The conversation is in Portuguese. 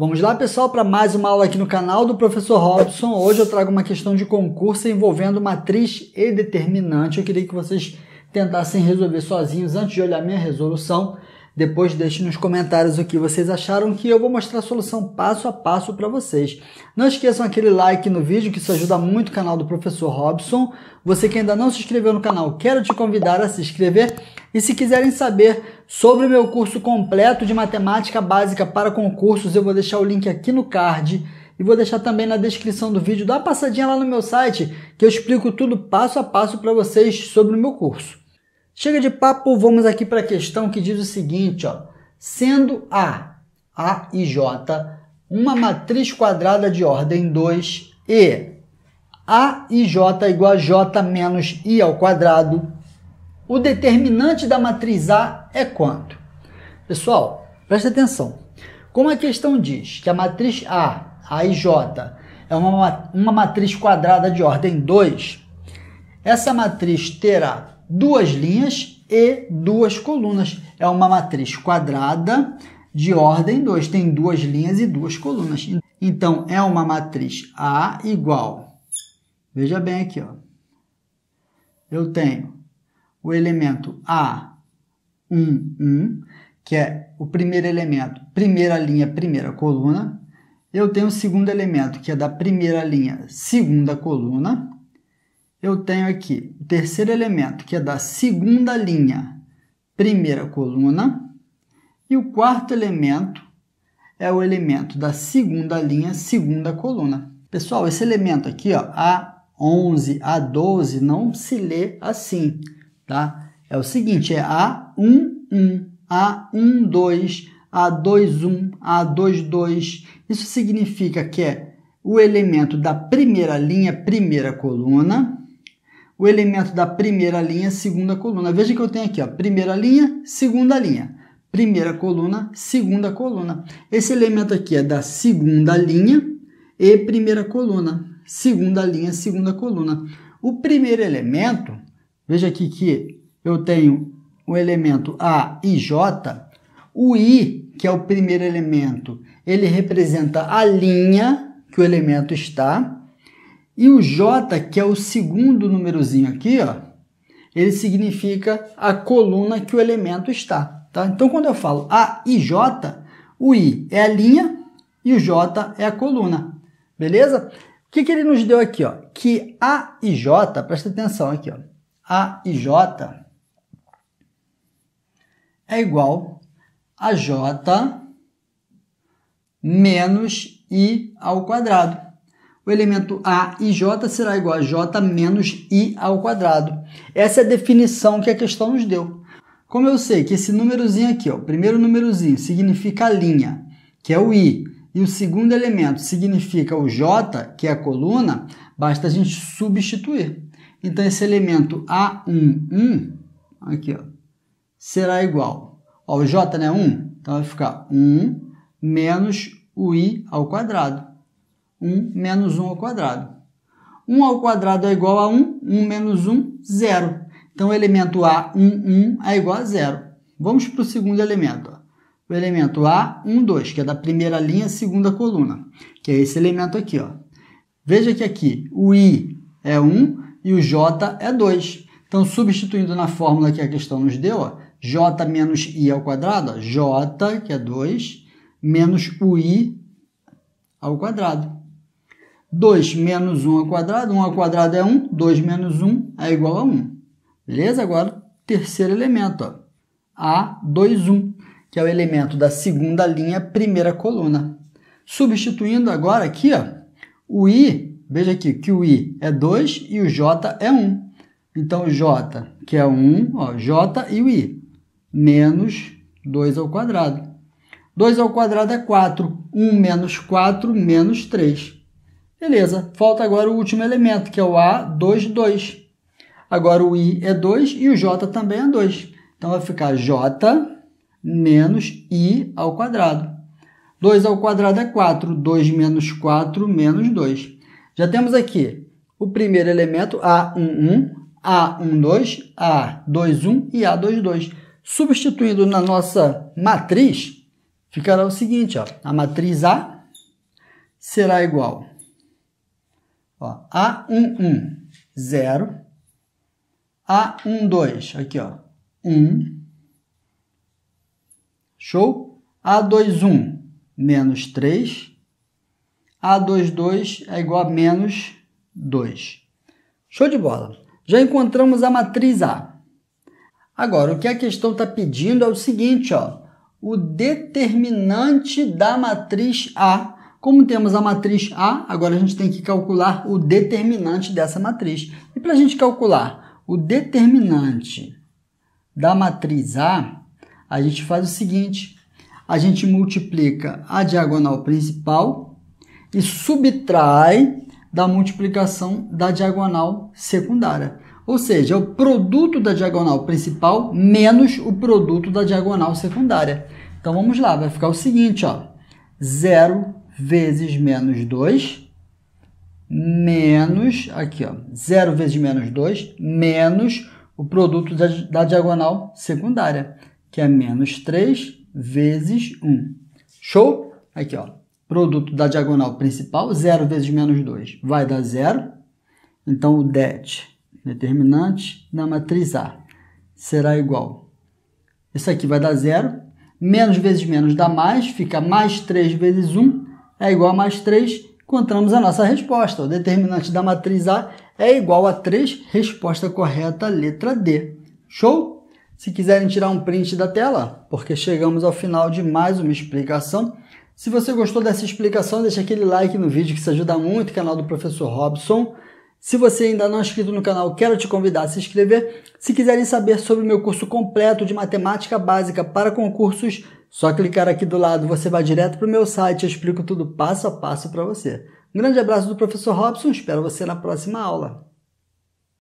Vamos lá, pessoal, para mais uma aula aqui no canal do Professor Robson. Hoje eu trago uma questão de concurso envolvendo matriz e determinante. Eu queria que vocês tentassem resolver sozinhos antes de olhar minha resolução. Depois deixe nos comentários o que vocês acharam que eu vou mostrar a solução passo a passo para vocês. Não esqueçam aquele like no vídeo que isso ajuda muito o canal do professor Robson. Você que ainda não se inscreveu no canal, quero te convidar a se inscrever. E se quiserem saber sobre o meu curso completo de matemática básica para concursos, eu vou deixar o link aqui no card e vou deixar também na descrição do vídeo. Dá uma passadinha lá no meu site que eu explico tudo passo a passo para vocês sobre o meu curso. Chega de papo, vamos aqui para a questão que diz o seguinte, ó. Sendo A, A e J uma matriz quadrada de ordem 2 e A e J igual a J menos I ao quadrado, o determinante da matriz A é quanto? Pessoal, presta atenção. Como a questão diz que a matriz A, A e J é uma, uma matriz quadrada de ordem 2, essa matriz terá duas linhas e duas colunas. É uma matriz quadrada de ordem 2, tem duas linhas e duas colunas. Então, é uma matriz A igual, veja bem aqui, ó. eu tenho o elemento A, 1, 1, que é o primeiro elemento, primeira linha, primeira coluna. Eu tenho o segundo elemento, que é da primeira linha, segunda coluna eu tenho aqui o terceiro elemento, que é da segunda linha, primeira coluna, e o quarto elemento é o elemento da segunda linha, segunda coluna. Pessoal, esse elemento aqui, ó, A11, A12, não se lê assim, tá? É o seguinte, é A11, A12, A21, A22. Isso significa que é o elemento da primeira linha, primeira coluna, o elemento da primeira linha, segunda coluna. Veja que eu tenho aqui, ó, primeira linha, segunda linha. Primeira coluna, segunda coluna. Esse elemento aqui é da segunda linha e primeira coluna. Segunda linha, segunda coluna. O primeiro elemento, veja aqui que eu tenho o elemento A e J. O I, que é o primeiro elemento, ele representa a linha que o elemento está e o J, que é o segundo númerozinho aqui, ó, ele significa a coluna que o elemento está. Tá? Então, quando eu falo A e J, o I é a linha e o J é a coluna. Beleza? O que, que ele nos deu aqui? Ó? Que A e J, presta atenção aqui, ó. A e J é igual a J menos I ao quadrado o elemento A e J será igual a J menos I ao quadrado. Essa é a definição que a questão nos deu. Como eu sei que esse númerozinho aqui, ó, o primeiro númerozinho significa a linha, que é o I, e o segundo elemento significa o J, que é a coluna, basta a gente substituir. Então, esse elemento A11, aqui, ó, será igual. ao o J não é 1? Então, vai ficar 1 menos o I ao quadrado. 1 menos 1 ao quadrado. 1 ao quadrado é igual a 1, 1 menos 1, 0. Então, o elemento A, 1, 1, é igual a 0. Vamos para o segundo elemento. O elemento A, 1, 2, que é da primeira linha, segunda coluna, que é esse elemento aqui. Ó. Veja que aqui o I é 1 e o J é 2. Então, substituindo na fórmula que a questão nos deu, ó, J menos I ao quadrado, ó, J, que é 2, menos o I ao quadrado. 2 menos 1 ao quadrado, 1 ao quadrado é 1, 2 menos 1 é igual a 1. Beleza? Agora, terceiro elemento, ó. A21, que é o elemento da segunda linha, primeira coluna. Substituindo agora aqui, ó, o I, veja aqui que o I é 2 e o J é 1. Então, o J, que é 1, ó, J e o I, menos 2 ao quadrado. 2 ao quadrado é 4, 1 menos 4, menos 3. Beleza, falta agora o último elemento, que é o A, 2, 2. Agora o I é 2 e o J também é 2. Então vai ficar J menos I ao quadrado. 2 ao quadrado é 4, 2 menos 4 menos 2. Já temos aqui o primeiro elemento A11, A12, A21 e A22. Substituindo na nossa matriz, ficará o seguinte, ó, a matriz A será igual Ó, A11, 0. A12, aqui, ó, 1. Show? A21, menos 3. A22 é igual a menos 2. Show de bola. Já encontramos a matriz A. Agora, o que a questão está pedindo é o seguinte, ó, o determinante da matriz A como temos a matriz A, agora a gente tem que calcular o determinante dessa matriz. E para a gente calcular o determinante da matriz A, a gente faz o seguinte: a gente multiplica a diagonal principal e subtrai da multiplicação da diagonal secundária. Ou seja, o produto da diagonal principal menos o produto da diagonal secundária. Então vamos lá, vai ficar o seguinte, ó. zero vezes menos 2, menos, aqui 0 vezes menos 2, menos o produto da, da diagonal secundária, que é menos 3 vezes 1. Show? Aqui ó, produto da diagonal principal, 0 vezes menos 2 vai dar 0. Então o det, determinante na matriz A, será igual. Isso aqui vai dar 0. Menos vezes menos dá mais, fica mais 3 vezes 1 é igual a mais 3, encontramos a nossa resposta. O determinante da matriz A é igual a 3, resposta correta, letra D. Show? Se quiserem tirar um print da tela, porque chegamos ao final de mais uma explicação. Se você gostou dessa explicação, deixa aquele like no vídeo que isso ajuda muito, canal do Professor Robson. Se você ainda não é inscrito no canal, quero te convidar a se inscrever. Se quiserem saber sobre o meu curso completo de matemática básica para concursos, só clicar aqui do lado, você vai direto para o meu site, eu explico tudo passo a passo para você. Um grande abraço do professor Robson, espero você na próxima aula.